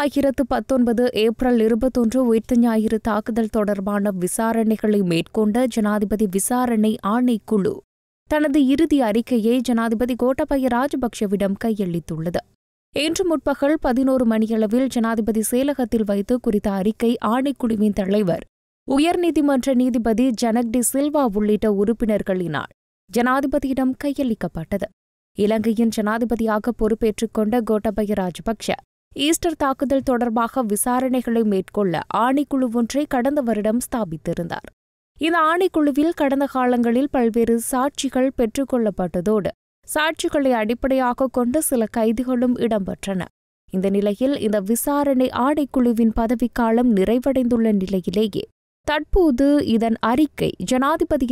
ஆயிரத்து பத்தொன்பது ஏப்ரல் இருபத்தொன்று உயிர்த்த ஞாயிறு தாக்குதல் தொடர்பான விசாரணைகளை மேற்கொண்ட ஜனாதிபதி விசாரணை ஆணைக்குழு தனது இறுதி அறிக்கையை ஜனாதிபதி கோட்டபய ராஜபக்சேவிடம் கையளித்துள்ளது இன்று முற்பகல் பதினோரு மணியளவில் ஜனாதிபதி செயலகத்தில் வைத்து குறித்த அறிக்கை ஆணைக்குழுவின் தலைவர் உயர்நீதிமன்ற நீதிபதி ஜனக் டி சில்வா உள்ளிட்ட உறுப்பினர்களினால் ஜனாதிபதியிடம் கையளிக்கப்பட்டது இலங்கையின் ஜனாதிபதியாக பொறுப்பேற்றுக் கொண்ட கோட்டபய ராஜபக்ஷ ஈஸ்டர் தாக்குதல் தொடர்பாக விசாரணைகளை மேற்கொள்ள ஆணைக்குழு ஒன்றை கடந்த வருடம் ஸ்தாபித்திருந்தார் இந்த ஆணைக்குழுவில் கடந்த காலங்களில் பல்வேறு சாட்சிகள் பெற்றுக்கொள்ளப்பட்டதோடு சாட்சிகளை அடிப்படையாக கொண்டு சில கைதிகளும் இடம்பெற்றன இந்த நிலையில் இந்த விசாரணை ஆணைக்குழுவின் பதவிக்காலம் நிறைவடைந்துள்ள நிலையிலேயே தற்போது இதன் அறிக்கை ஜனாதிபதியின்